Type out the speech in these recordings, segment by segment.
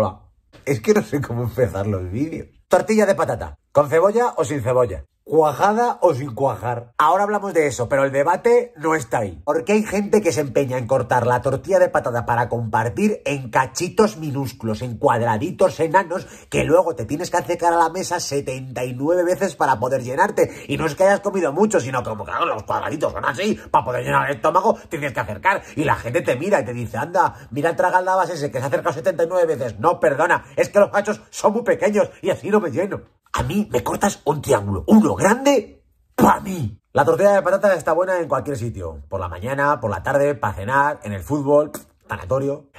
Hola. Es que no sé cómo empezar los vídeos. Tortilla de patata. ¿Con cebolla o sin cebolla? ¿Cuajada o sin cuajar? Ahora hablamos de eso, pero el debate no está ahí. Porque hay gente que se empeña en cortar la tortilla de patata para compartir en cachitos minúsculos, en cuadraditos enanos, que luego te tienes que acercar a la mesa 79 veces para poder llenarte. Y no es que hayas comido mucho, sino como que los cuadraditos son así, para poder llenar el estómago tienes que acercar. Y la gente te mira y te dice, anda, mira el tragaldabas ese que se ha acercado 79 veces. No, perdona, es que los cachos son muy pequeños y así no me lleno a mí me cortas un triángulo. Uno grande para mí. La tortilla de patatas está buena en cualquier sitio. Por la mañana, por la tarde, para cenar, en el fútbol.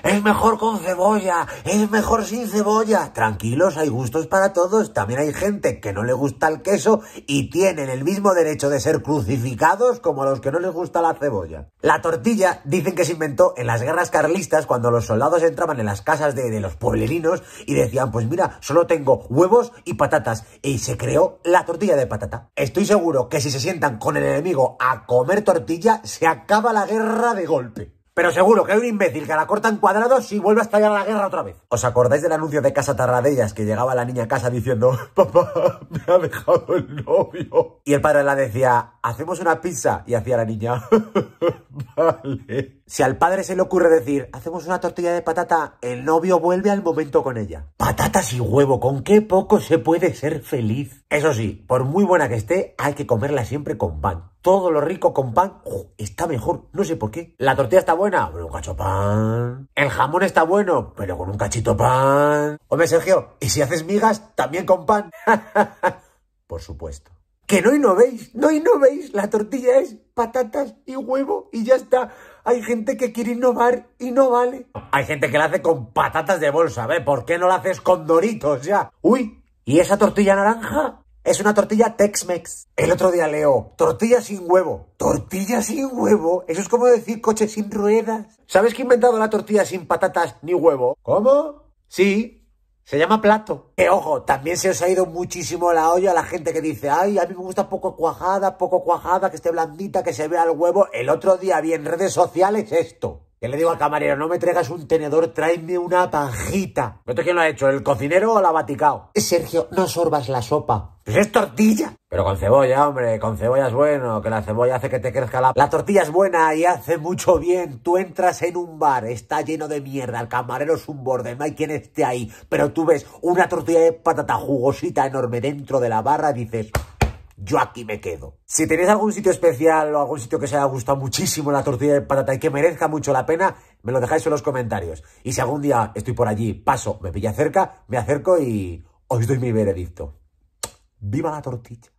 Es mejor con cebolla, es mejor sin cebolla. Tranquilos, hay gustos para todos. También hay gente que no le gusta el queso y tienen el mismo derecho de ser crucificados como a los que no les gusta la cebolla. La tortilla dicen que se inventó en las guerras carlistas cuando los soldados entraban en las casas de, de los pueblerinos y decían, pues mira, solo tengo huevos y patatas. Y se creó la tortilla de patata. Estoy seguro que si se sientan con el enemigo a comer tortilla, se acaba la guerra de golpe. Pero seguro que hay un imbécil que la corta en cuadrados y vuelve a estallar la guerra otra vez. ¿Os acordáis del anuncio de Casa Tarradellas que llegaba la niña a casa diciendo, papá, me ha dejado el novio? Y el padre la decía, hacemos una pizza. Y hacía la niña, vale. Si al padre se le ocurre decir, hacemos una tortilla de patata, el novio vuelve al momento con ella. Patatas y huevo, con qué poco se puede ser feliz. Eso sí, por muy buena que esté, hay que comerla siempre con pan. Todo lo rico con pan está mejor, no sé por qué. La tortilla está buena, pero un cacho pan. El jamón está bueno, pero con un cachito pan. Hombre, Sergio, ¿y si haces migas, también con pan? por supuesto que no innovéis, no innovéis, la tortilla es patatas y huevo y ya está. Hay gente que quiere innovar y no vale. Hay gente que la hace con patatas de bolsa, ¿ve? ¿eh? ¿Por qué no la haces con doritos ya? Uy, ¿y esa tortilla naranja? Es una tortilla Tex-Mex. El otro día leo, tortilla sin huevo. ¿Tortilla sin huevo? Eso es como decir coche sin ruedas. ¿Sabes que he inventado la tortilla sin patatas ni huevo? ¿Cómo? Sí, se llama plato. Que ojo, también se os ha ido muchísimo la olla a la gente que dice, ay, a mí me gusta poco cuajada, poco cuajada, que esté blandita, que se vea el huevo. El otro día vi en redes sociales esto. Que le digo al camarero, no me traigas un tenedor, tráeme una pajita. ¿Esto quién lo ha hecho? ¿El cocinero o la Vaticao? Sergio, no sorbas la sopa. Pues es tortilla. Pero con cebolla, hombre, con cebolla es bueno, que la cebolla hace que te crezca la... La tortilla es buena y hace mucho bien. Tú entras en un bar, está lleno de mierda, el camarero es un borde, no hay quien esté ahí. Pero tú ves una tortilla de patata jugosita enorme dentro de la barra y dices yo aquí me quedo. Si tenéis algún sitio especial o algún sitio que os haya gustado muchísimo la tortilla de patata y que merezca mucho la pena, me lo dejáis en los comentarios. Y si algún día estoy por allí, paso, me pilla cerca, me acerco y os doy mi veredicto. ¡Viva la tortilla!